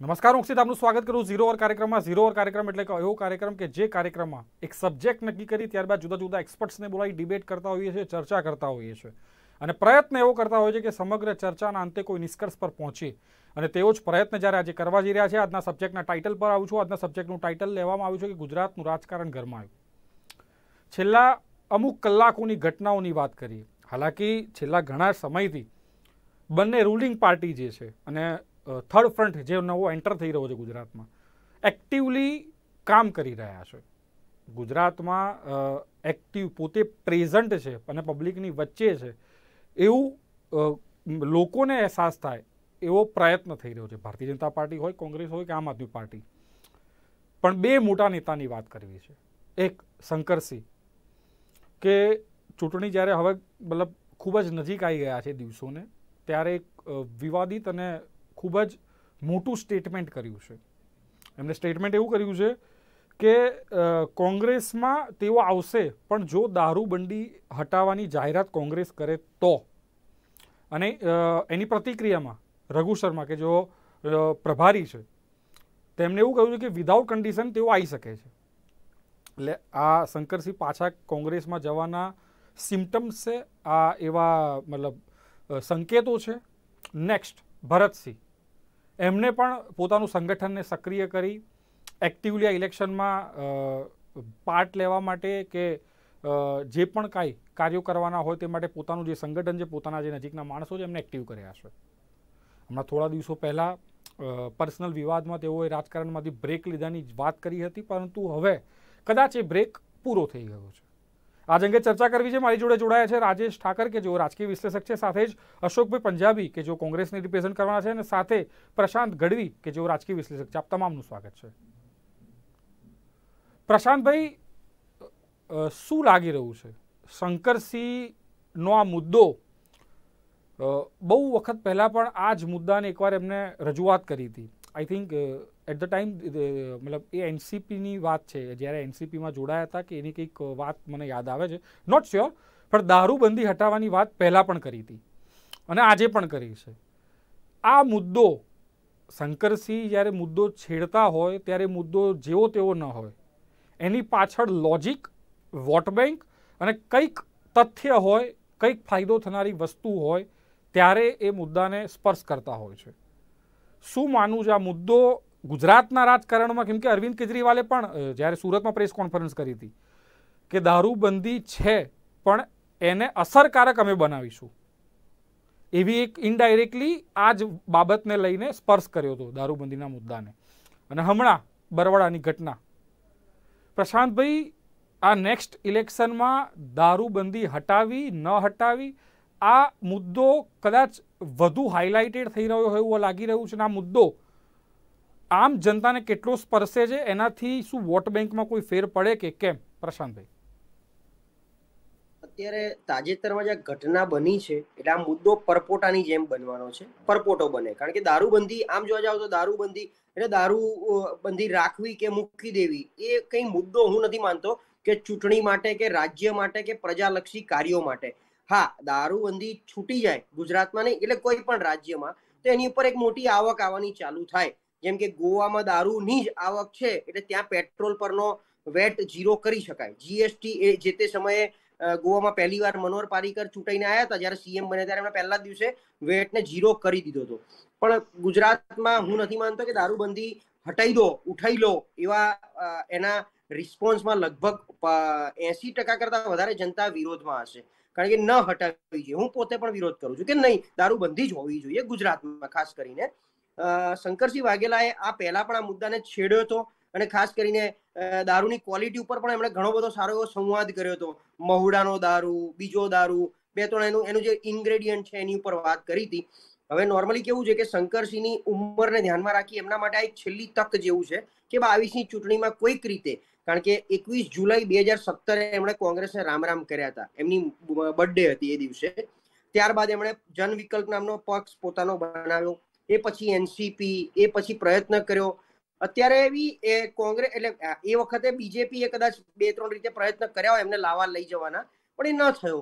નમસ્કાર હું આપનું સ્વાગત કરું ઝીરો ઓર કાર્યક્રમમાં ઝીરો ઓર કાર્યક્રમ એટલે કે એવો કાર્યક્રમ કે જે કાર્યક્રમમાં એક સબ્જેક્ટ નક્કી કરી ત્યારબાદ જુદા જુદા એક્સપર્ટ્સને બોલાવી ડિબેટ કરતા હોઈએ છીએ ચર્ચા કરતા હોઈએ છીએ અને પ્રયત્ન એવો કરતા હોય છે કે સમગ્ર ચર્ચાના અંતે કોઈ નિષ્કર્ષ પર પહોંચે અને તેવો જ પ્રયત્ન જ્યારે આજે કરવા જઈ રહ્યા છે આજના સબ્જેક્ટના ટાઇટલ પર આવું છું આજના સબ્જેક્ટનું ટાઇટલ લેવામાં આવ્યું છે કે ગુજરાતનું રાજકારણ ગરમાયું છેલ્લા અમુક કલાકોની ઘટનાઓની વાત કરીએ હાલાકી છેલ્લા ઘણા સમયથી બંને રૂલિંગ પાર્ટી જે છે અને થર્ડ ફ્રન્ટ જે નવો એન્ટર થઈ રહ્યો છે ગુજરાતમાં એક્ટિવલી કામ કરી રહ્યા છે ગુજરાતમાં એક્ટિવ પોતે પ્રેઝન્ટ છે અને પબ્લિકની વચ્ચે છે એવું લોકોને અહેસાસ થાય એવો પ્રયત્ન થઈ રહ્યો છે ભારતીય જનતા પાર્ટી હોય કોંગ્રેસ હોય કે આમ આદમી પાર્ટી પણ બે મોટા નેતાની વાત કરવી છે એક શંકરસિંહ કે ચૂંટણી જ્યારે હવે મતલબ ખૂબ જ નજીક આવી ગયા છે દિવસોને ત્યારે એક વિવાદિત અને ખૂબ જ મોટું સ્ટેટમેન્ટ કર્યું છે એમણે સ્ટેટમેન્ટ એવું કર્યું છે કે કોંગ્રેસમાં તેઓ આવશે પણ જો દારૂબંડી હટાવવાની જાહેરાત કોંગ્રેસ કરે તો અને એની પ્રતિક્રિયામાં રઘુ શર્મા કે જો પ્રભારી છે તેમણે એવું કહ્યું છે કે વિધાઉટ કન્ડિશન તેઓ આવી શકે છે એટલે આ શંકરસિંહ પાછા કોંગ્રેસમાં જવાના સિમ્ટમ્સ છે આ એવા મતલબ સંકેતો છે નેક્સ્ટ ભરતસિંહ એમને પણ પોતાનું સંગઠનને સક્રિય કરી એક્ટિવલી આ ઇલેક્શનમાં પાર્ટ લેવા માટે કે જે પણ કાંઈ કાર્યો કરવાના હોય તે માટે પોતાનું જે સંગઠન છે પોતાના જે નજીકના માણસો છે એમને એક્ટિવ કર્યા છે હમણાં થોડા દિવસો પહેલાં પર્સનલ વિવાદમાં તેઓએ રાજકારણમાંથી બ્રેક લીધાની વાત કરી હતી પરંતુ હવે કદાચ એ બ્રેક પૂરો થઈ ગયો છે આજ અંગે ચર્ચા કરવી છે મારી જોડે જોડાયા છે રાજેશ ઠાકર કે જેઓ રાજકીય વિશ્લેષક છે સાથે જ અશોકભાઈ પંજાબી કે જેઓ કોંગ્રેસને રિપ્રેઝેન્ટ કરવાના છે અને સાથે પ્રશાંત ગઢવી કે જેઓ રાજકીય વિશ્લેષક છે આપ તમામનું સ્વાગત છે પ્રશાંતભાઈ શું લાગી રહ્યું છે શંકરસિંહનો આ મુદ્દો બહુ વખત પહેલાં પણ આ જ મુદ્દાને એકવાર એમને રજૂઆત કરી હતી I think at the time મતલબ એ એનસીપીની વાત છે જ્યારે એનસીપીમાં જોડાયા હતા કે એની કંઈક વાત મને યાદ આવે છે નોટ શ્યોર પણ દારૂબંધી હટાવવાની વાત પહેલાં પણ કરી હતી અને આજે પણ કરી છે આ મુદ્દો શંકરસિંહ જ્યારે મુદ્દો છેડતા હોય ત્યારે મુદ્દો જેવો તેવો ન હોય એની પાછળ લોજિક વોટ બેંક અને કંઈક તથ્ય હોય કંઈક ફાયદો થનારી વસ્તુ હોય ત્યારે એ મુદ્દાને સ્પર્શ કરતા હોય છે શું માનું છે આ મુદ્દો ગુજરાતના રાજકારણમાં કેમ કે અરવિંદ કેજરીવાલે પણ જ્યારે સુરતમાં પ્રેસ કોન્ફરન્સ કરી હતી કે દારૂબંધી છે પણ એને અસરકારક અમે બનાવીશું એવી એક ઇનડાયરેક્ટલી આ જ બાબતને લઈને સ્પર્શ કર્યો હતો દારૂબંધીના મુદ્દાને અને હમણાં બરવાડાની ઘટના પ્રશાંતભાઈ આ નેક્સ્ટ ઇલેક્શનમાં દારૂબંધી હટાવી ન હટાવી આ મુદ્દો કદાચ વધુ હાઇલાઇટેડ થઈ રહ્યો હોય એવું લાગી રહ્યું છે આ મુદ્દો આમ જનતાને કેટલો સ્પર્શે છે એનાથી શું વોટ બેંકમાં કોઈ ફેર પડે કે કેમ પ્રશાંતભાઈ અત્યારે તાજેતરમાં જે ઘટના બની છે એટલે આ મુદ્દો પરપોટાની જેમ બનવાનો છે પરપોટો બને કારણ કે દારૂબંધી આમ જોવા જાવ તો દારૂબંધી એટલે દારૂબંધી રાખવી કે મૂકી દેવી એ કંઈ મુદ્દો હું નથી માનતો કે ચૂંટણી માટે કે રાજ્ય માટે કે પ્રજાલક્ષી કાર્યો માટે હા દારૂબંધી છૂટી જાય ગુજરાતમાં નહીં એટલે કોઈ પણ રાજ્યમાં તો એની ઉપર એક મોટી આવક આવવાની ચાલુ થાય જેમ કે ગોવામાં દારૂની જ આવક છે એટલે ત્યાં પેટ્રોલ પરનો વેટ ઝીરો કરી શકાય જીએસટી એ જે તે સમયે ગોવામાં પહેલી વાર મનોહર પારીકર ચૂંટાઈને આવ્યા હતા જ્યારે સીએમ બને ત્યારે એમણે પહેલા દિવસે વેટને ઝીરો કરી દીધો હતો પણ ગુજરાતમાં હું નથી માનતો કે દારૂબંધી હટાઈ દો ઉઠાઈ લો એવા એના રિસ્પોન્સમાં લગભગ એસી ટકા કરતાં વધારે જનતા વિરોધમાં હશે કારણ કે ન હટાવી જોઈએ હું પોતે પણ વિરોધ કરું છું કે નહીં દારૂબંધી જ હોવી જોઈએ ગુજરાતમાં ખાસ કરીને શંકરસિંહ વાઘેલાએ આ પહેલા પણ આ મુદ્દાને છેડ્યો હતો અને ખાસ કરીને દારૂની ક્વોલિટી ઉપર પણ એમણે ઘણો બધો સારો એવો સંવાદ કર્યો હતો મહુડાનો દારૂ બીજો દારૂ બે ત્રણ એનું એનું જે ઇન્ગ્રેડિયન્ટ છે એની ઉપર વાત કરી હતી હવે નોર્મલી કેવું છે કે શંકરસિંહની ઉંમરને ધ્યાનમાં રાખી એમના માટે આ એક છેલ્લી તક જેવું છે કે બાવીસની ચૂંટણીમાં કોઈક રીતે કારણ કે એકવીસ જુલાઈ બે હજાર સત્તરે એમણે કોંગ્રેસને રામ રામ કર્યા હતા એમની બર્થડે હતી એ દિવસે ત્યારબાદ એમણે જનવિકલ્પ નામનો પક્ષ પોતાનો બનાવ્યો એ પછી એનસીપી એ પછી પ્રયત્ન કર્યો અત્યારે એવી એ કોંગ્રેસ એટલે એ વખતે બીજેપીએ કદાચ બે ત્રણ રીતે પ્રયત્ન કર્યા હોય એમને લાવા લઈ જવાના પણ એ ન થયો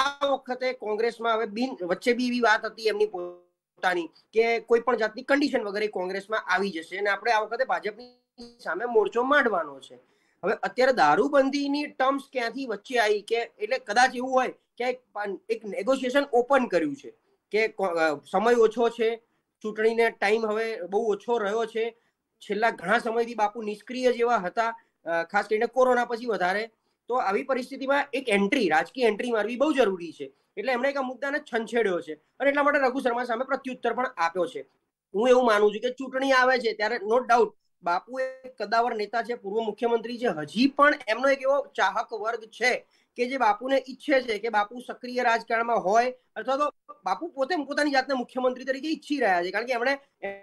આ વખતે કોંગ્રેસમાં હવે બિન વચ્ચે બી એવી વાત હતી એમની પોતાની કે કોઈ પણ જાતની કન્ડિશન વગેરે કોંગ્રેસમાં આવી જશે અને આપણે આ વખતે ભાજપની સામે મોરચો માંડવાનો છે હવે અત્યારે દારૂબંધીની ટર્મ્સ ક્યાંથી વચ્ચે આવી કે એટલે કદાચ એવું હોય કે એક નેગોશિએશન ઓપન કર્યું છે કે સમય ઓછો છે ચૂંટણીને ટાઈમ હવે બહુ ઓછો રહ્યો છે છેલ્લા ઘણા સમયથી બાપુ નિષ્ક્રિય જેવા હતા ખાસ કરીને કોરોના પછી વધારે તો આવી પરિસ્થિતિમાં એક એન્ટ્રી રાજકીય એન્ટ્રી મારવી બહુ જરૂરી છે એટલે એમણે એક આ મુદ્દાને છંછેડ્યો છે અને એટલા માટે રઘુ શર્મા સામે પ્રત્યુત્તર પણ આપ્યો છે હું એવું માનું છું કે ચૂંટણી આવે છે ત્યારે નો ડાઉટ બાપુ એક કદાવર નેતા છે પૂર્વ મુખ્યમંત્રી છે હજી પણ એમનો એક એવો ચાહક વર્ગ છે કે જે બાપુને ઈચ્છે છે કે બાપુ સક્રિય રાજકારણમાં હોય અથવા તો બાપુ પોતે પોતાની જાતને મુખ્યમંત્રી તરીકે ઈચ્છી રહ્યા છે કારણ કે એમણે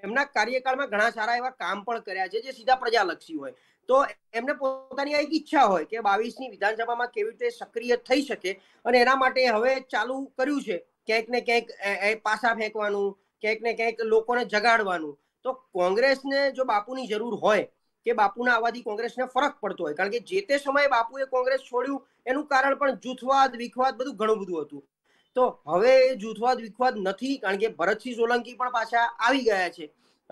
એમના કાર્યકાળમાં ઘણા સારા એવા કામ પણ કર્યા છે જે સીધા પ્રજાલક્ષી હોય તો એમને પોતાની એક ઈચ્છા હોય કે બાવીસની વિધાનસભામાં કેવી રીતે સક્રિય થઈ શકે અને એના માટે હવે ચાલુ કર્યું છે ક્યાંક ને ક્યાંક પાસા ફેંકવાનું ક્યાંક ને ક્યાંક લોકોને જગાડવાનું તો કોંગ્રેસને જો બાપુની જરૂર હોય કે બાપુના આવાથી કોંગ્રેસને ફરક પડતો હોય કારણ કે જે તે સમયે બાપુએ કોંગ્રેસ છોડ્યું એનું કારણ પણ જૂથવાદ વિખવાદ બધું ઘણું બધું હતું તો હવે એ જૂથવાદ વિખવાદ નથી કારણ કે ભરતસિંહ સોલંકી પણ પાછા આવી ગયા છે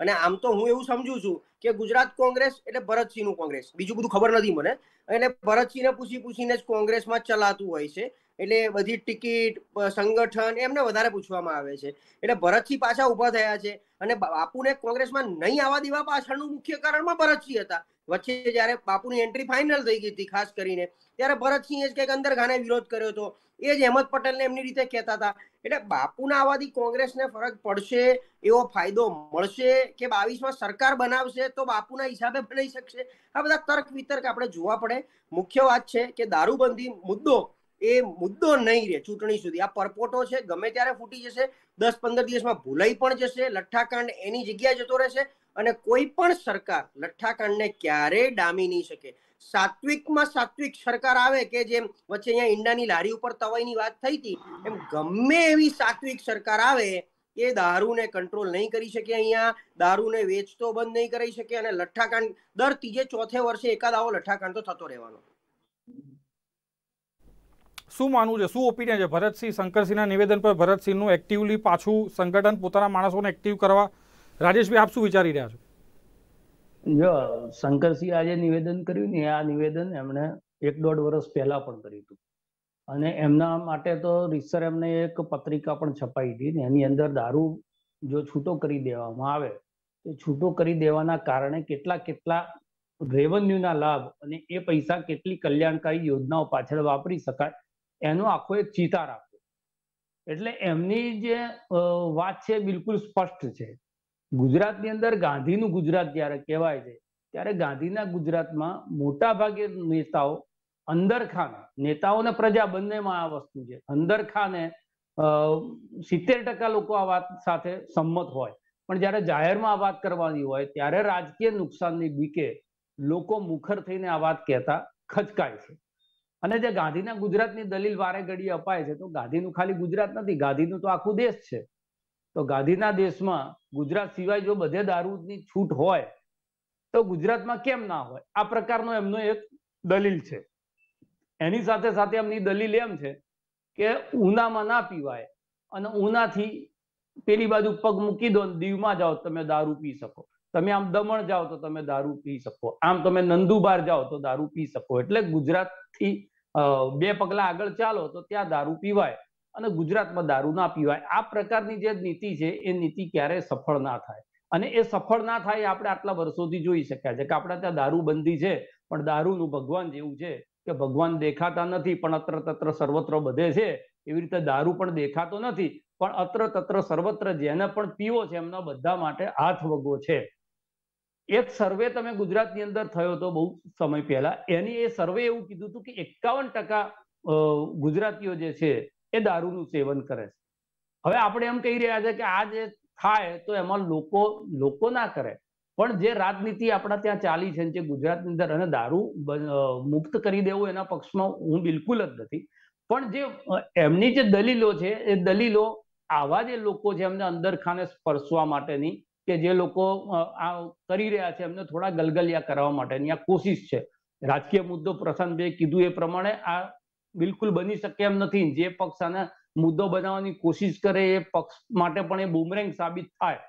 અને આમ તો હું એવું સમજુ છું કે ગુજરાત કોંગ્રેસ એટલે ભરતસિંહનું કોંગ્રેસ બીજું બધું ખબર નથી મને એટલે ભરતસિંહને પૂછી પૂછીને જ કોંગ્રેસમાં ચલાતું હોય છે એટલે બધી ટિકિટ સંગઠન એમને વધારે પૂછવામાં આવે છે એટલે ભરતસિંહ પાછા ઉભા થયા છે અને બાપુને કોંગ્રેસમાં નહીં આવવા દેવા પાછળનું મુખ્ય કારણમાં ભરતસિંહ હતા વચ્ચે જ્યારે બાપુની એન્ટ્રી ફાઇનલ થઈ ગઈ હતી ખાસ કરીને ત્યારે ભરતસિંહે જ કંઈક અંદર ઘાને વિરોધ કર્યો હતો એ જ અહેમદ પટેલને એમની રીતે કહેતા હતા એટલે બાપુના આવવાથી કોંગ્રેસને ફરક પડશે એવો ફાયદો મળશે કે બાવીસમાં સરકાર બનાવશે તો બાપુના હિસાબે બનાવી શકશે આ બધા તર્ક વિતર્ક આપણે જોવા પડે મુખ્ય વાત છે કે દારૂબંધી મુદ્દો એ મુદ્દો નહીં રહે ચૂંટણી સુધી આ પરપોટો છે ગમે ત્યારે ફૂટી જશે દસ પંદર દિવસમાં ભૂલાઈ પણ જશે લઠ્ઠાકાંડ એની જગ્યાએ જતો રહેશે અને કોઈ પણ સરકાર લઠ્ઠાકાંડને ક્યારેય ડામી નહીં શકે સાત્વિકમાં સાત્વિક સરકાર આવે કે જેમ વચ્ચે અહીંયા ઈંડાની લારી ઉપર તવાઈની વાત થઈ હતી એમ ગમે એવી સાત્વિક સરકાર આવે એ દારૂને કંટ્રોલ નહીં કરી શકે અહીંયા દારૂને વેચતો બંધ નહીં કરી શકે અને લઠ્ઠાકાંડ દર ત્રીજે ચોથે વર્ષે એકાદ આવો લઠ્ઠાકાંડ તો થતો રહેવાનો શું માનવું છે શું ઓપિનિયન છે ભરતસિંહ શંકરસિંહના નિવેદન પર ભરતસિંહનું એક્ટિવલી પાછું સંગઠન પોતાના માણસોને એક્ટિવ કરવા રાજેશભાઈ આપ શું વિચારી રહ્યા છો જો શંકરસિંહ આજે નિવેદન કર્યું ને આ નિવેદન એમણે એક દોઢ વર્ષ પહેલા પણ કર્યું હતું અને એમના માટે તો રીતસર એમને એક પત્રિકા પણ છપાઈ હતી ને એની અંદર દારૂ જો છૂટો કરી દેવામાં આવે તો છૂટો કરી દેવાના કારણે કેટલા કેટલા રેવન્યુના લાભ અને એ પૈસા કેટલી કલ્યાણકારી યોજનાઓ પાછળ વાપરી શકાય એનો આખો એક ચિતાર આપ્યો એટલે એમની જે વાત છે બિલકુલ સ્પષ્ટ છે ગુજરાતની અંદર ગાંધીનું ગુજરાત જ્યારે કહેવાય છે ત્યારે ગાંધીના ગુજરાતમાં મોટા ભાગે નેતાઓ અંદરખાને નેતાઓ પ્રજા બંનેમાં આ વસ્તુ છે અંદરખાને સિત્તેર ટકા લોકો આ વાત સાથે સંમત હોય પણ જ્યારે જાહેરમાં આ વાત કરવાની હોય ત્યારે રાજકીય નુકસાનની બીકે લોકો મુખર થઈને આ વાત કહેતા ખચકાય છે અને જે ગાંધીના ગુજરાતની દલીલ વારે ઘડીએ અપાય છે તો ગાંધીનું ખાલી ગુજરાત નથી ગાંધીનું તો આખું દેશ છે તો ગાંધીના દેશમાં ગુજરાત સિવાય જો બધે દારૂની છૂટ હોય તો ગુજરાતમાં કેમ ના હોય આ પ્રકારનો એમનો એક દલીલ છે એની સાથે સાથે એમની દલીલ એમ છે કે ઉનામાં ના પીવાય અને ઉનાથી પેલી બાજુ પગ મૂકી દો દીવમાં જાઓ તમે દારૂ પી શકો તમે આમ દમણ જાઓ તો તમે દારૂ પી શકો આમ તમે નંદુબાર જાઓ તો દારૂ પી શકો એટલે ગુજરાતથી બે પગલા આગળ ચાલો તો ત્યાં દારૂ પીવાય અને ગુજરાતમાં દારૂ ના પીવાય આ પ્રકારની જે નીતિ છે એ નીતિ ક્યારેય સફળ ના થાય અને એ સફળ ના થાય આપણે આટલા વર્ષોથી જોઈ શક્યા છે કે આપણે ત્યાં દારૂબંધી છે પણ દારૂનું ભગવાન જેવું છે કે ભગવાન દેખાતા નથી પણ અત્ર તત્ર સર્વત્ર બધે છે એવી રીતે દારૂ પણ દેખાતો નથી પણ અત્ર તત્ર સર્વત્ર જેને પણ પીવો છે એમના બધા માટે હાથ વગો છે એક સર્વે તમે ગુજરાતની અંદર થયો હતો બહુ સમય પહેલા એની એ સર્વે એવું કીધું હતું કે એકાવન ટકા ગુજરાતીઓ જે છે એ દારૂનું સેવન કરે છે હવે આપણે એમ કહી રહ્યા છે કે આ જે થાય તો એમાં લોકો લોકો ના કરે પણ જે રાજનીતિ આપણા ત્યાં ચાલી છે જે ગુજરાતની અંદર અને દારૂ મુક્ત કરી દેવું એના પક્ષમાં હું બિલકુલ જ નથી પણ જે એમની જે દલીલો છે એ દલીલો આવા જે લોકો છે એમને અંદર ખાને સ્પર્શવા માટેની કે જે લોકો આ કરી રહ્યા છે એમને થોડા ગલગલિયા કરાવવા માટેની આ કોશિશ છે રાજકીય મુદ્દો પ્રશાંતભાઈ કીધું એ પ્રમાણે આ બિલકુલ બની શકે એમ નથી જે પક્ષ આને મુદ્દો બનાવવાની કોશિશ કરે એ પક્ષ માટે પણ એ બુમરેંગ સાબિત થાય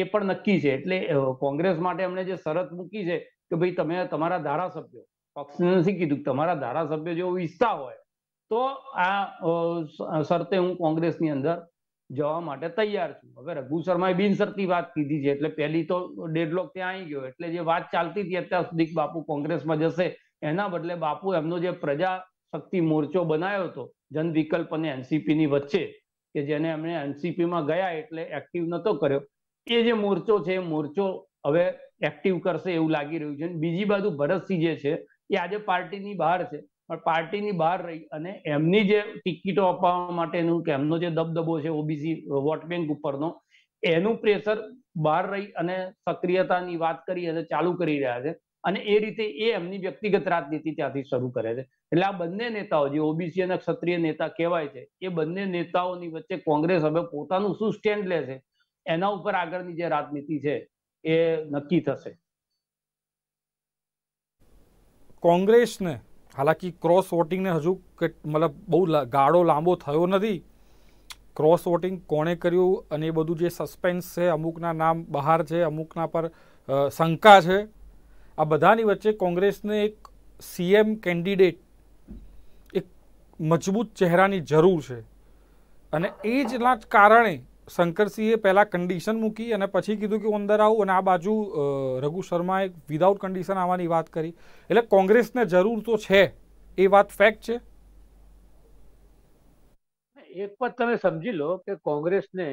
એ પણ નક્કી છે એટલે કોંગ્રેસ માટે એમણે જે શરત મૂકી છે કે ભાઈ તમે તમારા ધારાસભ્યો પક્ષને નથી કીધું તમારા ધારાસભ્ય જેવો વિસ્તાર હોય તો આ શરતે હું કોંગ્રેસની અંદર જવા માટે તૈયાર છું હવે રઘુ શર્માએ બિનશરતી વાત કીધી છે એટલે પહેલી તો ડેડલોક ત્યાં આવી ગયો એટલે જે વાત ચાલતી હતી અત્યાર સુધી બાપુ કોંગ્રેસમાં જશે એના બદલે બાપુ એમનો જે પ્રજા શક્તિ મોરચો બનાવ્યો હતો જન વિકલ્પ અને એનસીપી ની વચ્ચે કે જેને એમણે માં ગયા એટલે એક્ટિવ નતો કર્યો એ જે મોરચો છે એ મોરચો હવે એક્ટિવ કરશે એવું લાગી રહ્યું છે બીજી બાજુ ભરતસિંહ જે છે એ આજે પાર્ટીની બહાર છે પણ પાર્ટીની બહાર રહી અને એમની જે ટિકિટો અપાવવા માટેનું કે એમનો જે દબદબો છે ઓબીસી વોટ બેંક ઉપરનો એનું પ્રેશર બહાર રહી અને સક્રિયતાની વાત કરી અને ચાલુ કરી રહ્યા છે અને એ રીતે એ એમની વ્યક્તિગત રાજનીતિ ત્યાંથી શરૂ કરે છે એટલે આ બંને નેતાઓ જે ઓબીસી અને ક્ષત્રિય નેતા કહેવાય છે એ બંને નેતાઓની વચ્ચે કોંગ્રેસ હવે પોતાનું શું સ્ટેન્ડ લે છે એના ઉપર આગળની જે રાજનીતિ છે એ નક્કી થશે કોંગ્રેસને હાલાકી ક્રોસ વોટિંગને હજુ કે મતલબ બહુ ગાળો લાંબો થયો નથી ક્રોસ વોટિંગ કોણે કર્યું અને એ બધું જે સસ્પેન્સ છે અમુકના નામ બહાર છે અમુકના પર શંકા છે આ બધાની વચ્ચે કોંગ્રેસને એક સીએમ કેન્ડિડેટ એક મજબૂત ચહેરાની જરૂર છે અને એ જ કારણે શંકરસિંહે પહેલાં કન્ડિશન મૂકી અને પછી કીધું કે હું અંદર આવું અને આ બાજુ રઘુ શર્માએ વિધાઉટ કન્ડિશન આવવાની વાત કરી એટલે કોંગ્રેસને જરૂર તો છે એ વાત ફેક્ટ છે એક વાત તમે સમજી લો કે કોંગ્રેસને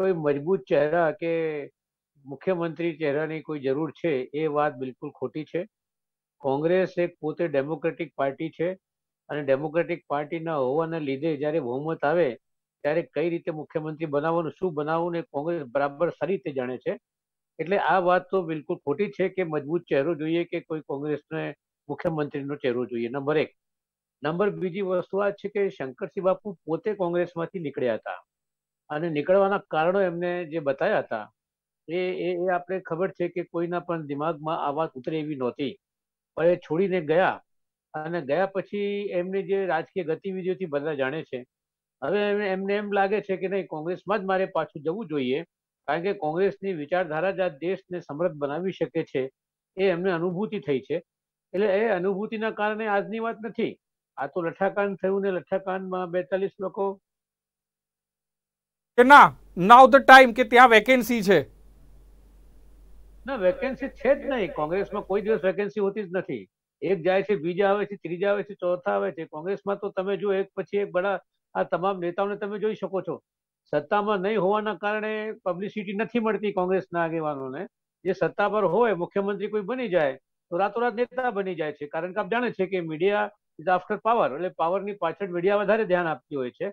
કોઈ મજબૂત ચહેરા કે મુખ્યમંત્રી ચહેરાની કોઈ જરૂર છે એ વાત બિલકુલ ખોટી છે કોંગ્રેસ એક પોતે ડેમોક્રેટિક પાર્ટી છે અને ડેમોક્રેટિક પાર્ટીના હોવાના લીધે જ્યારે બહુમત આવે ત્યારે કઈ રીતે મુખ્યમંત્રી બનાવવાનું શું બનાવવું ને કોંગ્રેસ બરાબર સારી રીતે જાણે છે એટલે આ વાત તો બિલકુલ ખોટી છે કે મજબૂત ચહેરો જોઈએ કે કોઈ કોંગ્રેસને મુખ્યમંત્રીનો ચહેરો જોઈએ નંબર એક નંબર બીજી વસ્તુ આ છે કે શંકરસિંહ બાપુ પોતે કોંગ્રેસમાંથી નીકળ્યા હતા અને નીકળવાના કારણો એમને જે બતાવ્યા હતા એ એ આપણે ખબર છે કે કોઈના પણ દિમાગમાં આ વાત ઉતરે એવી નહોતી પણ એ છોડીને ગયા અને ગયા પછી એમની જે રાજકીય ગતિવિધિઓથી બધા જાણે છે હવે એમને એમ લાગે છે કે નહીં કોંગ્રેસમાં જ મારે પાછું જવું જોઈએ કારણ કે કોંગ્રેસની વિચારધારા જ આ દેશને સમૃદ્ધ બનાવી શકે છે એ એમને અનુભૂતિ થઈ છે એટલે એ અનુભૂતિના કારણે આજની વાત નથી આ તો લઠ્ઠાકાંડ થયું ને લઠ્ઠાકાંડમાં બેતાલીસ લોકો કે ના નાવ ધ ટાઈમ કે ત્યાં વેકેન્સી છે ના વેકેન્સી છે જ નહીં કોંગ્રેસમાં કોઈ દિવસ વેકેન્સી હોતી જ નથી એક જાય છે બીજા આવે છે ત્રીજા આવે છે ચોથા આવે છે કોંગ્રેસમાં તો તમે જો એક પછી એક બડા આ તમામ નેતાઓને તમે જોઈ શકો છો સત્તામાં નહીં હોવાના કારણે પબ્લિસિટી નથી મળતી કોંગ્રેસના આગેવાનોને જે સત્તા પર હોય મુખ્યમંત્રી કોઈ બની જાય તો રાતોરાત નેતા બની જાય છે કારણ કે આપ જાણે છે કે મીડિયા ઇઝ આફ્ટર પાવર એટલે પાવરની પાછળ મીડિયા વધારે ધ્યાન આપતી હોય છે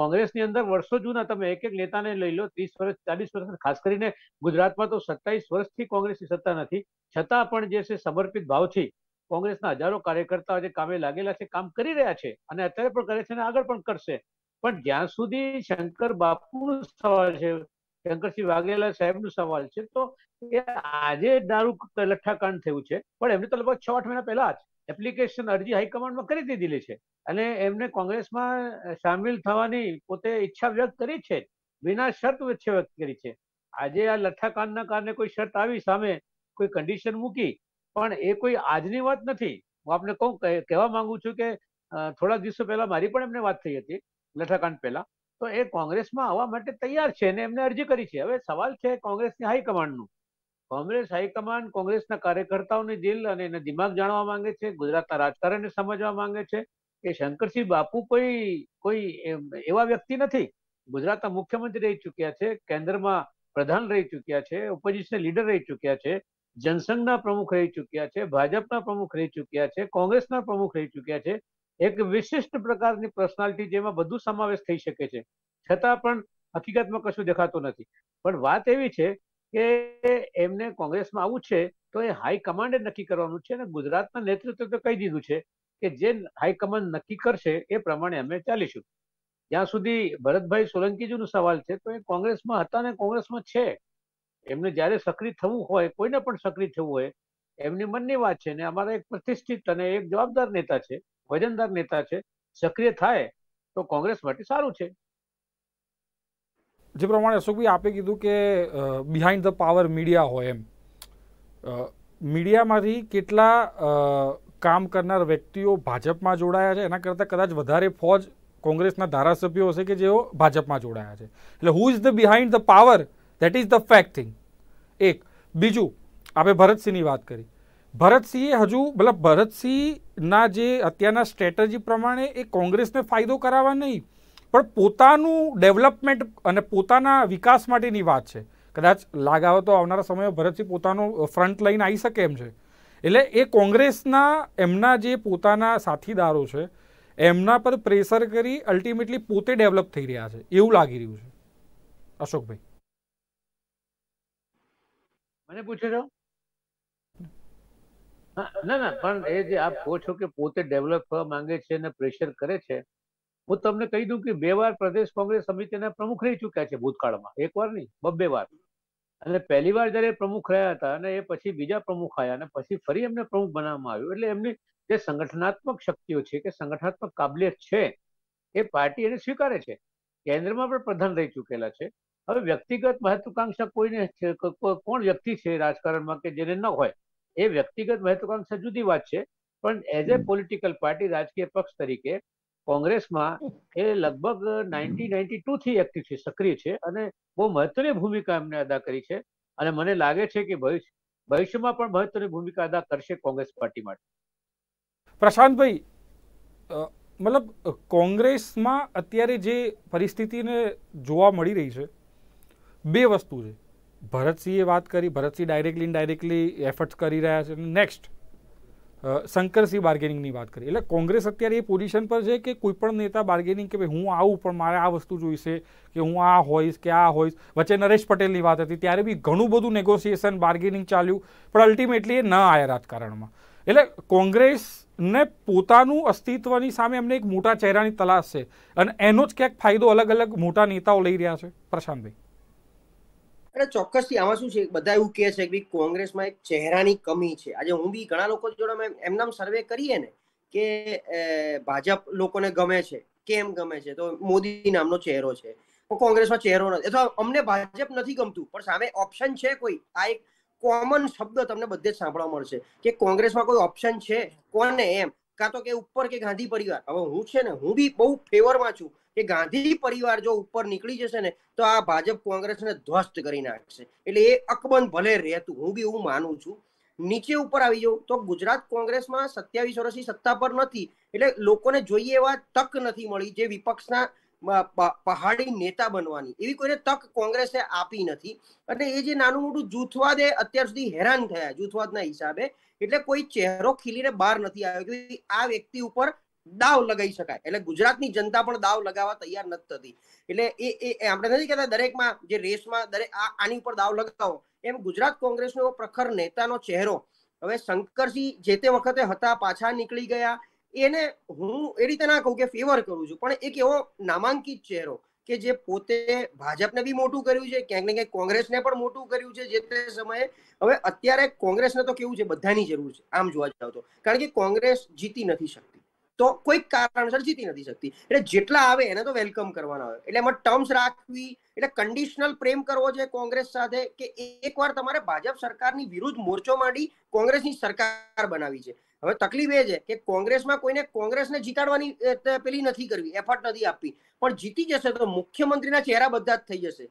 કોંગ્રેસની અંદર વર્ષો જૂના તમે એક એક નેતાને લઈ લો ત્રીસ વર્ષ ચાલીસ વર્ષ ખાસ કરીને ગુજરાતમાં તો સત્તાવીસ વર્ષથી કોંગ્રેસની સત્તા નથી છતાં પણ જે છે સમર્પિત ભાવથી કોંગ્રેસના હજારો કાર્યકર્તાઓ જે કામે લાગેલા છે કામ કરી રહ્યા છે અને અત્યારે પણ કરે છે અને આગળ પણ કરશે પણ જ્યાં સુધી શંકર બાપુનો સવાલ છે શંકરસિંહ વાઘેલા સાહેબનો સવાલ છે તો એ આજે દારૂ લઠ્ઠાકાંડ થયું છે પણ એમને તો લગભગ છ આઠ મહિના પહેલા જ એપ્લિકેશન અરજી હાઈકમાન્ડમાં કરી દીધેલી છે અને એમને કોંગ્રેસમાં સામેલ થવાની પોતે ઈચ્છા વ્યક્ત કરી છે વિના શર્ત વચ્ચે વ્યક્ત કરી છે આજે આ લઠ્ઠાકાંડના કારણે કોઈ શર્ત આવી સામે કોઈ કન્ડિશન મૂકી પણ એ કોઈ આજની વાત નથી હું આપને કહું કહેવા માંગુ છું કે થોડા દિવસો પહેલા મારી પણ એમને વાત થઈ હતી લઠાકાંડ પહેલા તો એ કોંગ્રેસમાં આવવા માટે તૈયાર છે અને એમને અરજી કરી છે હવે સવાલ છે કોંગ્રેસની હાઈકમાન્ડનું કોંગ્રેસ હાઈકમાન્ડ કોંગ્રેસના કાર્યકર્તાઓની દિલ અને એને દિમાગ જાણવા માંગે છે ગુજરાતના રાજકારણને સમજવા માંગે છે કે શંકરસિંહ બાપુ કોઈ કોઈ એવા વ્યક્તિ નથી ગુજરાતના મુખ્યમંત્રી રહી ચૂક્યા છે કેન્દ્રમાં પ્રધાન રહી ચૂક્યા છે ઓપોઝિશન લીડર રહી ચૂક્યા છે જનસંઘના પ્રમુખ રહી ચૂક્યા છે ભાજપના પ્રમુખ રહી ચૂક્યા છે કોંગ્રેસના પ્રમુખ રહી ચૂક્યા છે એક વિશિષ્ટ પ્રકારની પર્સનાલિટી જેમાં બધું સમાવેશ થઈ શકે છે છતાં પણ હકીકતમાં કશું દેખાતું નથી પણ વાત એવી છે કે એમને કોંગ્રેસમાં આવું છે તો એ હાઈકમાન્ડે નક્કી કરવાનું છે અને ગુજરાતના નેતૃત્વ તો કહી દીધું છે કે જે હાઈકમાન્ડ નક્કી કરશે એ પ્રમાણે અમે ચાલીશું જ્યાં સુધી ભરતભાઈ સોલંકીજીનો સવાલ છે તો એ કોંગ્રેસમાં હતા ને કોંગ્રેસમાં છે એમને જ્યારે સક્રિય થવું હોય કોઈને પણ સક્રિય થવું હોય એમની મનની વાત છે ને અમારા એક પ્રતિષ્ઠિત અને એક જવાબદાર નેતા છે વજનદાર નેતા છે સક્રિય થાય તો કોંગ્રેસ માટે સારું છે જે પ્રમાણે અશોકભાઈ આપે કીધું કે બિહાઇન્ડ ધ પાવર મીડિયા હોય એમ મીડિયામાંથી કેટલા કામ કરનાર વ્યક્તિઓ ભાજપમાં જોડાયા છે એના કરતાં કદાચ વધારે ફોજ કોંગ્રેસના ધારાસભ્યો હશે કે જેઓ ભાજપમાં જોડાયા છે એટલે who is the behind the power that is the fact thing એક બીજું આપણે ભરતસિંહની વાત કરી ભરતસિંહે હજુ મતલબ ભરતસિંહના જે અત્યારના સ્ટ્રેટજી પ્રમાણે એ કોંગ્રેસને ફાયદો કરાવવા નહીં પણ પોતાનું ડેવલપમેન્ટ અને પોતાના વિકાસ માટેની વાત છે કદાચ લાગાવો તો આવનારા સમયે ભરતસિંહ પોતાનો ફ્રન્ટ લઈને આવી શકે એમ છે એટલે એ કોંગ્રેસના એમના જે પોતાના સાથીદારો છે એમના પર પ્રેશર કરી અલ્ટિમેટલી પોતે ડેવલપ થઈ રહ્યા છે એવું લાગી રહ્યું છે અશોકભાઈ મને પૂછો છો ના ના પણ એ જે આપ કહો છો કે પોતે ડેવલપ થવા માંગે છે અને પ્રેશર કરે છે હું તમને કહી દઉં કે બે વાર પ્રદેશ કોંગ્રેસ સમિતિના પ્રમુખ રહી ચૂક્યા છે ભૂતકાળમાં એક વાર નહીં બબ્બે વાર અને પહેલી વાર જયારે પ્રમુખ રહ્યા હતા અને એ પછી બીજા પ્રમુખ આવ્યા અને પછી ફરી એમને પ્રમુખ બનાવવામાં આવ્યું એટલે એમની જે સંગઠનાત્મક શક્તિઓ છે કે સંગઠનાત્મક કાબલિયત છે એ પાર્ટી એને સ્વીકારે છે કેન્દ્રમાં પણ પ્રધાન રહી ચૂકેલા છે હવે વ્યક્તિગત મહત્વાકાંક્ષા કોઈને કોણ વ્યક્તિ છે રાજકારણમાં કે જેને ન હોય એ વ્યક્તિગત મહત્વાકાંક્ષા જુદી વાત છે પણ એઝ એ પોલિટિકલ પાર્ટી રાજકીય પક્ષ તરીકે કોંગ્રેસમાં એ લગભગ નાઇન્ટીન નાઇન્ટી ટુ એક્ટિવ છે સક્રિય છે અને બહુ મહત્વની ભૂમિકા એમને અદા કરી છે અને મને લાગે છે કે ભવિષ્ય ભવિષ્યમાં પણ મહત્વની ભૂમિકા અદા કરશે કોંગ્રેસ પાર્ટી માટે પ્રશાંતભાઈ મતલબ કોંગ્રેસમાં અત્યારે જે પરિસ્થિતિને જોવા મળી રહી છે બે વસ્તુ છે ભરતસિંહે વાત કરી ભરતસિંહ ડાયરેક્ટલી ડાયરેક્ટલી એફર્ટ્સ કરી રહ્યા છે નેક્સ્ટ શંકરસિંહ બાર્ગેનિંગની વાત કરી એટલે કોંગ્રેસ અત્યારે એ પોઝિશન પર છે કે કોઈપણ નેતા બાર્ગેનિંગ કે ભાઈ હું આવું પણ મારે આ વસ્તુ જોઈશે કે હું આ હોઈશ કે આ હોઈશ વચ્ચે નરેશ પટેલની વાત હતી ત્યારે બી ઘણું બધું નેગોશિએશન બાર્ગેનિંગ ચાલ્યું પણ અલ્ટિમેટલી એ ન આવ્યા રાજકારણમાં એટલે કોંગ્રેસને પોતાનું અસ્તિત્વની સામે એમને એક મોટા ચહેરાની તલાશ છે અને એનો જ ક્યાંક ફાયદો અલગ અલગ મોટા નેતાઓ લઈ રહ્યા છે પ્રશાંતભાઈ એટલે ચોક્કસથી આમાં શું છે બધા એવું કહે છે કે કોંગ્રેસમાં એક ચહેરાની કમી છે આજે હું બી ઘણા લોકો જોડે એમનામ સર્વે કરીએ ને કે ભાજપ લોકોને ગમે છે કેમ ગમે છે તો મોદી નામનો ચહેરો છે કોંગ્રેસમાં ચહેરો નથી અથવા અમને ભાજપ નથી ગમતું પણ સામે ઓપ્શન છે કોઈ આ એક કોમન શબ્દ તમને બધે જ સાંભળવા મળશે કે કોંગ્રેસમાં કોઈ ઓપ્શન છે કોને એમ કાં તો કે ઉપર કે ગાંધી પરિવાર હવે હું છે ને હું બી બહુ ફેવરમાં છું કે ગાંધી પરિવાર જો ઉપર નીકળી જશે ને તો આ ભાજપ કોંગ્રેસને ધ્વસ્ત કરી નાખશે એટલે એ અકબંધ ભલે રહેતું હું બી એવું માનું છું નીચે ઉપર આવી જાઉં તો ગુજરાત કોંગ્રેસમાં સત્યાવીસ વર્ષની સત્તા પર નથી એટલે લોકોને જોઈએ એવા તક નથી મળી જે વિપક્ષના પહાડી નેતા બનવાની એવી કોઈને તક કોંગ્રેસે આપી નથી અને એ જે નાનું મોટું જૂથવાદ એ અત્યાર સુધી હેરાન થયા જૂથવાદના હિસાબે એટલે કોઈ ચહેરો ખીલીને બહાર નથી આવ્યો કે આ વ્યક્તિ ઉપર દાવ લગાવી શકાય એટલે ગુજરાતની જનતા પણ દાવ લગાવવા તૈયાર નથી થતી એટલે એ એ આપણે નથી કહેતા દરેકમાં જે રેસમાં દરેક આની ઉપર દાવ લગાવો એમ ગુજરાત કોંગ્રેસનો એવો પ્રખર નેતાનો ચહેરો હવે શંકરસિંહ જે તે વખતે હતા પાછા નીકળી ગયા એને હું એ રીતે ના કહું કે ફેવર કરું છું પણ એક એવો નામાંકિત ચહેરો કે જે પોતે ભાજપને બી મોટું કર્યું છે ક્યાંક ને ક્યાંક કોંગ્રેસને પણ મોટું કર્યું છે જે તે સમયે હવે અત્યારે કોંગ્રેસને તો કેવું છે બધાની જરૂર છે આમ જોવા જાવ તો કારણ કે કોંગ્રેસ જીતી નથી શકતી તો કોઈ કારણસર જીતી નથી શકતી એટલે જેટલા આવે એને તો વેલકમ કરવાના આવે એટલે એમાં ટર્મ્સ રાખવી એટલે કન્ડિશનલ પ્રેમ કરવો છે કોંગ્રેસ સાથે કે એકવાર તમારે ભાજપ સરકારની વિરુદ્ધ મોરચો માંડી કોંગ્રેસની સરકાર બનાવી છે હવે તકલીફ એ છે કે કોંગ્રેસમાં કોઈને કોંગ્રેસને જીતાડવાની પેલી નથી કરવી એફર્ટ નથી આપવી પણ જીતી જશે તો મુખ્યમંત્રીના ચહેરા બધા જ થઈ જશે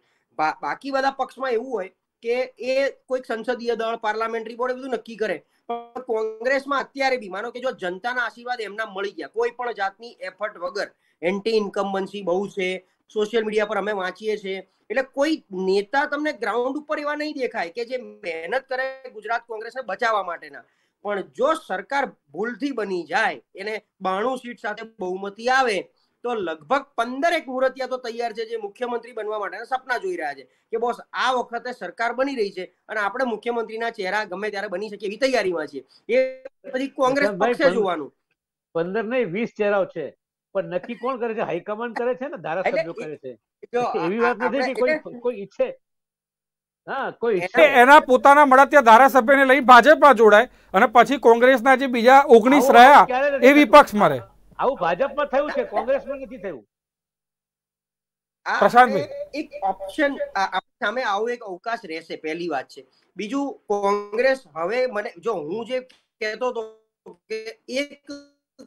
બાકી બધા પક્ષમાં એવું હોય કે એ કોઈક સંસદીય દળ પાર્લામેન્ટરી બોર્ડ બધું નક્કી કરે પણ કોંગ્રેસમાં અત્યારે બી માનો કે જો જનતાના આશીર્વાદ એમના મળી ગયા કોઈ પણ જાતની એફર્ટ વગર એન્ટી ઇન્કમ્બન્સી બહુ છે સોશિયલ મીડિયા પર અમે વાંચીએ છીએ એટલે કોઈ નેતા તમને ગ્રાઉન્ડ ઉપર એવા નહીં દેખાય કે જે મહેનત કરે ગુજરાત કોંગ્રેસને બચાવવા માટેના પણ જો સરકાર ભૂલથી બની જાય એને બાણું સીટ સાથે બહુમતી આવે તો લગભગ પંદર એક તો તૈયાર છે જે મુખ્યમંત્રી બનવા માટેના સપના જોઈ રહ્યા છે કે બોસ આ વખતે સરકાર બની રહી છે અને આપણે મુખ્યમંત્રીના ચહેરા ગમે ત્યારે બની શકે એવી તૈયારીમાં છીએ એ પછી કોંગ્રેસ પક્ષે જોવાનું પંદર નહીં વીસ ચહેરાઓ છે પણ નક્કી કોણ કરે છે હાઈકમાન્ડ કરે છે ને ધારાસભ્યો કરે છે એવી વાત નથી કે કોઈ કોઈ ઈચ્છે એના પોતાના મળતિયા ધારાસભ્યને લઈ ભાજપમાં જોડાય અને પછી કોંગ્રેસના જે બીજા ઓગણીસ રહ્યા એ વિપક્ષમાં રહે આવું ભાજપમાં થયું છે કોંગ્રેસમાં નથી થયું એક ઓપ્શન સામે આવો એક અવકાશ રહેશે પહેલી વાત છે બીજું કોંગ્રેસ હવે મને જો હું જે કહેતો હતો કે એક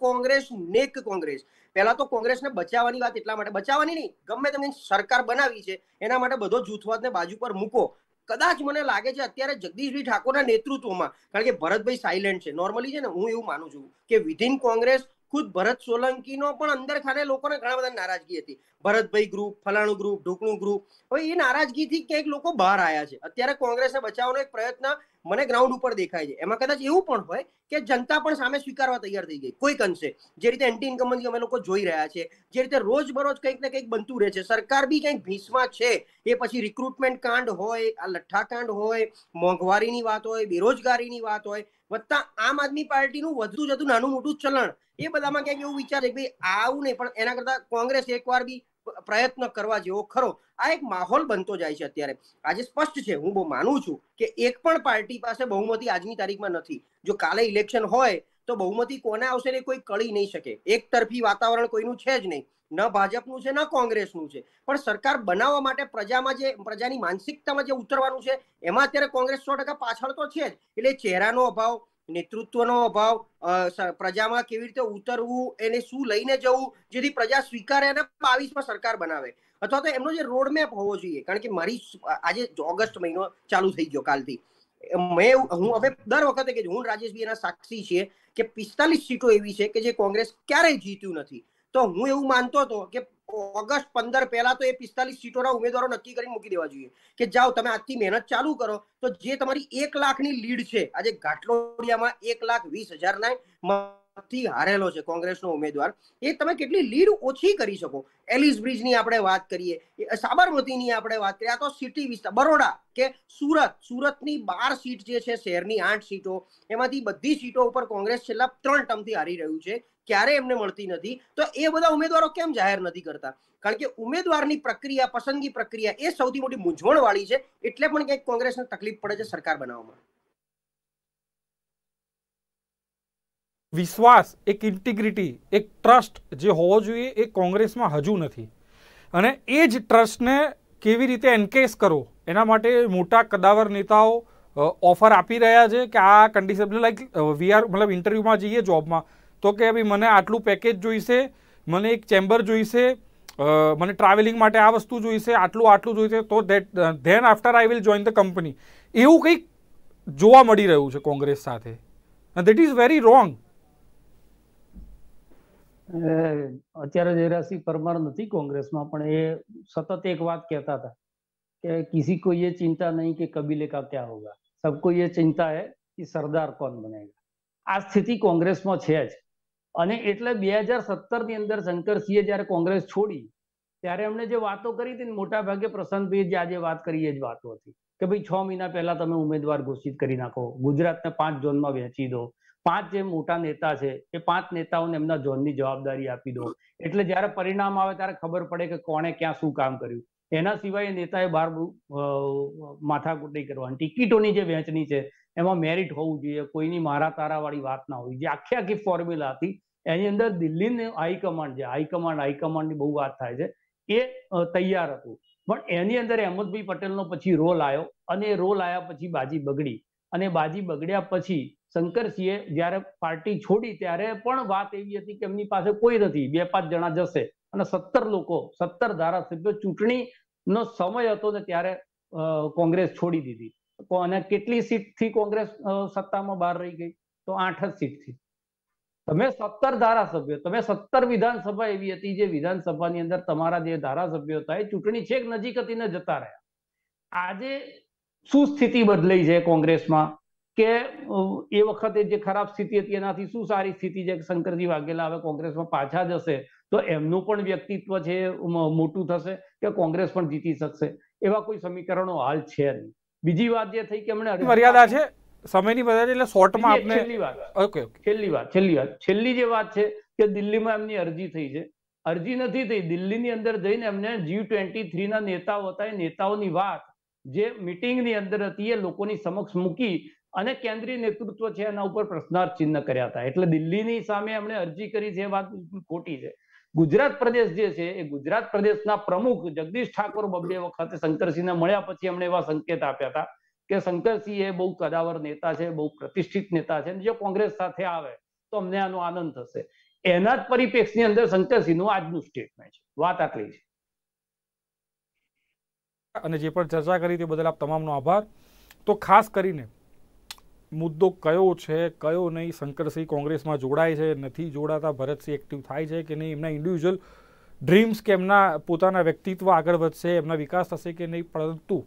કોંગ્રેસ નેક કોંગ્રેસ પહેલા તો કોંગ્રેસને બચાવવાની વાત એટલા માટે બચાવવાની નહીં ગમે તમે સરકાર બનાવી છે એના માટે બધો જૂથવાદને બાજુ પર મૂકો કદાચ મને લાગે છે અત્યારે જગદીશભાઈ ઠાકોરના નેતૃત્વમાં કારણ કે ભરતભાઈ સાયલેન્ટ છે નોર્મલી છે ને હું એવું માનું છું કે વિધિન કોંગ્રેસ ખુદ ભરત સોલંકીનો પણ અંદર ખાને લોકોને ઘણા બધા નારાજગી હતી ભરતભાઈ ગ્રુપ ફલાણું ગ્રુપ ઢોકણું ગ્રુપ હવે એ નારાજગીથી ક્યાંક લોકો બહાર આવ્યા છે અત્યારે કોંગ્રેસને બચાવવાનો એક પ્રયત્ન મને ગ્રાઉન્ડ ઉપર દેખાય છે એમાં કદાચ એવું પણ હોય કે જનતા પણ સામે સ્વીકારવા તૈયાર થઈ ગઈ કોઈક અંશે જે રીતે એન્ટી ઇન્કમન્સી અમે લોકો જોઈ રહ્યા છે જે રીતે રોજબરોજ કંઈક ને કંઈક બનતું રહે છે સરકાર બી કંઈક ભીસમાં છે એ પછી રિક્રુટમેન્ટ કાંડ હોય આ લઠ્ઠા કાંડ હોય મોંઘવારીની વાત હોય બેરોજગારીની વાત હોય વત્તા આમ આદમી પાર્ટીનું વધુ જતું નાનું મોટું ચલણ એ બધામાં ક્યાંક એવું વિચાર છે ભાઈ આવું નહીં પણ એના કરતા કોંગ્રેસ એકવાર બી પ્રયત્ન કરવા જેવો ખરો આ એક માહોલ બનતો જાય છે અત્યારે આજે સ્પષ્ટ છે હું બહુ માનું છું કે એક પણ પાર્ટી પાસે બહુમતી આજની તારીખમાં નથી જો કાલે ઇલેક્શન હોય તો બહુમતી કોને આવશે ને કોઈ કળી નહીં શકે એક તરફી વાતાવરણ કોઈનું છે જ નહીં ન ભાજપનું છે ન કોંગ્રેસનું છે પણ સરકાર બનાવવા માટે પ્રજામાં જે પ્રજાની માનસિકતામાં જે ઉતરવાનું છે એમાં અત્યારે કોંગ્રેસ સો ટકા પાછળ તો છે જ એટલે ચહેરાનો અભાવ નેતૃત્વનો અભાવ પ્રજામાં કેવી રીતે ઉતરવું એને શું લઈને જવું જેથી પ્રજા સ્વીકારે અને બાવીસમાં સરકાર બનાવે અથવા તો એમનો જે રોડમેપ હોવો જોઈએ કારણ કે મારી આજે ઓગસ્ટ મહિનો ચાલુ થઈ ગયો કાલથી મેં હું હવે દર વખતે કે હું રાજેશભાઈ એના સાક્ષી છે કે પિસ્તાલીસ સીટો એવી છે કે જે કોંગ્રેસ ક્યારેય જીત્યું નથી તો હું એવું માનતો હતો કે ઓગસ્ટ પંદર પહેલા તો એ પિસ્તાલીસ સીટોના ઉમેદવારો નક્કી કરીને મૂકી દેવા જોઈએ કે જાઓ તમે આજથી મહેનત ચાલુ કરો તો જે તમારી એક લાખની લીડ છે આજે ઘાટલોડિયામાં એક લાખ વીસ હજારના થી હારેલો છે કોંગ્રેસનો ઉમેદવાર એ તમે કેટલી લીડ ઓછી કરી શકો એલિસ બ્રિજની આપણે વાત કરીએ સાબરમતીની આપણે વાત કરીએ આ તો સિટી વિસ્તાર બરોડા કે સુરત સુરતની બાર સીટ જે છે શહેરની આઠ સીટો એમાંથી બધી સીટો ઉપર કોંગ્રેસ છેલ્લા ત્રણ ટર્મથી હારી રહ્યું છે ક્યારે એમને મળતી નથી તો એ બધા ઉમેદવારો કેમ જાહેર નથી કરતા કારણ કે ઉમેદવારની પ્રક્રિયા પસંદગી પ્રક્રિયા એ સૌથી મોટી મૂંઝવણ વાળી છે એટલે પણ ક્યાંક કોંગ્રેસને તકલીફ પડે છે સરકાર બનાવવામાં વિશ્વાસ એક ઇન્ટિગ્રિટી એક ટ્રસ્ટ જે હોવો જોઈએ એ કોંગ્રેસમાં હજુ નથી અને એ જ ટ્રસ્ટને કેવી રીતે એન્કેસ કરો એના માટે મોટા કદાવર નેતાઓ ઓફર આપી રહ્યા છે કે આ કન્ડિશન લાઈક વી આર મતલબ ઇન્ટરવ્યૂમાં જઈએ જોબમાં તો કે ભાઈ મને આટલું પેકેજ જોઈશે મને એક ચેમ્બર જોઈશે મને ટ્રાવેલિંગ માટે આ વસ્તુ જોઈશે આટલું આટલું જોઈશે તો that then after I will join the company એવું કંઈક જોવા મળી રહ્યું છે કોંગ્રેસ સાથે દેટ ઇઝ વેરી રોંગ અત્યારે જયરાજસિંહ પરમાર નથી કોંગ્રેસમાં પણ એ સતત એક વાત કહેતા હતા કે કિસી કોઈ એ ચિંતા નહીં કે કબીલે કા ક્યા હોગા સબકો એ ચિંતા હે કે સરદાર કોણ બનેગા આ સ્થિતિ કોંગ્રેસમાં છે જ અને એટલે બે હજાર ની અંદર શંકરસિંહે જયારે કોંગ્રેસ છોડી ત્યારે એમણે જે વાતો કરી હતી મોટા ભાગે પ્રશાંતભાઈ જે આજે વાત કરી એ જ વાતો હતી કે ભાઈ છ મહિના પહેલા તમે ઉમેદવાર ઘોષિત કરી નાખો ગુજરાતને પાંચ ઝોનમાં વહેંચી દો પાંચ જે મોટા નેતા છે એ પાંચ નેતાઓને એમના ઝોનની જવાબદારી આપી દો એટલે જ્યારે પરિણામ આવે ત્યારે ખબર પડે કે કોણે ક્યાં શું કામ કર્યું એના સિવાય નેતાએ બહાર માથાકૂટ નહીં કરવાની ટિકિટોની જે વહેંચણી છે એમાં મેરિટ હોવું જોઈએ કોઈની મારા તારા વાળી વાત ના હોવી જે આખી આખી ફોર્મ્યુલા હતી એની અંદર દિલ્હીની હાઈકમાન્ડ જે હાઈકમાન્ડ હાઈકમાન્ડની બહુ વાત થાય છે એ તૈયાર હતું પણ એની અંદર અહેમદભાઈ પટેલનો પછી રોલ આવ્યો અને રોલ આવ્યા પછી બાજી બગડી અને બાજી બગડ્યા પછી શંકરસિંહે જયારે પાર્ટી છોડી ત્યારે પણ વાત એવી હતી કે એમની પાસે કોઈ નથી બે પાંચ જણા જશે અને સત્તર લોકો સત્તર ધારાસભ્યો ચૂંટણી નો સમય હતો ને ત્યારે કોંગ્રેસ છોડી દીધી અને કેટલી સીટ થી કોંગ્રેસ સત્તામાં બહાર રહી ગઈ તો આઠ જ સીટ થી તમે સત્તર ધારાસભ્યો તમે સત્તર વિધાનસભા એવી હતી જે વિધાનસભાની અંદર તમારા જે ધારાસભ્યો હતા એ ચૂંટણી છેક નજીક હતી ને જતા રહ્યા આજે શું સ્થિતિ બદલાઈ છે કોંગ્રેસમાં કે એ વખતે જે ખરાબ સ્થિતિ હતી એનાથી શું સારી સ્થિતિ છે શંકરજી વાઘેલા હવે કોંગ્રેસમાં પાછા જશે તો એમનું પણ વ્યક્તિત્વ છે મોટું થશે કે કોંગ્રેસ પણ જીતી શકશે એવા કોઈ સમીકરણો હાલ છે નહીં બીજી વાત જે થઈ કે એમણે મર્યાદા છે સમયની મર્યાદા એટલે શોર્ટમાં આપણે છેલ્લી વાત ઓકે છેલ્લી વાત છેલ્લી વાત છેલ્લી જે વાત છે કે દિલ્હીમાં એમની અરજી થઈ છે અરજી નથી થઈ દિલ્હીની અંદર જઈને એમને જી ટ્વેન્ટી ના નેતાઓ હતા એ નેતાઓની વાત જે મિટિંગની અંદર હતી એ લોકોની સમક્ષ મૂકી અને કેન્દ્રીય નેતૃત્વ છે એના ઉપર પ્રશ્નાર્થ ચિહ્ન કર્યા હતા એટલે દિલ્હીની સામે એમણે અરજી કરી છે વાત ખોટી છે ગુજરાત પ્રદેશ જે છે એ ગુજરાત પ્રદેશના પ્રમુખ જગદીશ ઠાકોર બબ્બે વખતે શંકરસિંહને મળ્યા પછી એમણે એવા સંકેત આપ્યા હતા કે શંકરસિંહ એ બહુ કદાવર નેતા છે બહુ પ્રતિષ્ઠિત નેતા છે જો કોંગ્રેસ સાથે આવે તો અમને આનો આનંદ થશે એના જ પરિપ્રેક્ષની અંદર શંકરસિંહનું આજનું સ્ટેટમેન્ટ છે વાત આટલી છે અને જે પણ ચર્ચા કરી તે બદલ આપ તમામનો આભાર તો ખાસ કરીને મુદ્દો કયો છે કયો નહીં શંકરસિંહ કોંગ્રેસમાં જોડાય છે નથી જોડાતા ભરતસિંહ એક્ટિવ થાય છે કે નહીં એમના ઇન્ડિવિજ્યુઅલ ડ્રીમ્સ કે એમના પોતાના વ્યક્તિત્વ આગળ વધશે એમના વિકાસ થશે કે નહીં પરંતુ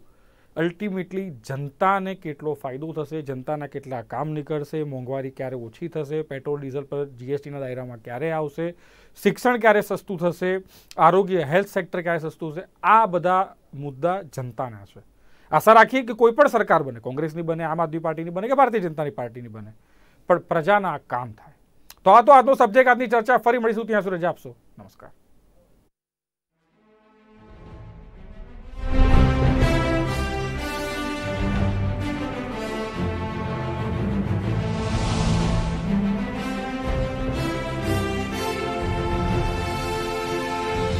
અલ્ટિમેટલી જનતાને કેટલો ફાયદો થશે જનતાના કેટલા કામ નીકળશે મોંઘવારી ક્યારે ઓછી થશે પેટ્રોલ ડીઝલ પર જીએસટીના દાયરામાં ક્યારે આવશે શિક્ષણ ક્યારે સસ્તું થશે આરોગ્ય હેલ્થ સેક્ટર ક્યારે સસ્તું થશે આ બધા મુદ્દા જનતાના છે આશા રાખીએ કે કોઈ પણ સરકાર બને કોંગ્રેસની બને આમ આદમી પાર્ટીની બને કે ભારતીય જનતાની પાર્ટીની બને પણ પ્રજાના કામ થાય તો આ તો આજનો સબ્જેક્ટ આજની ચર્ચા ફરી મળીશું ત્યાં સુધી રજા આપશો નમસ્કાર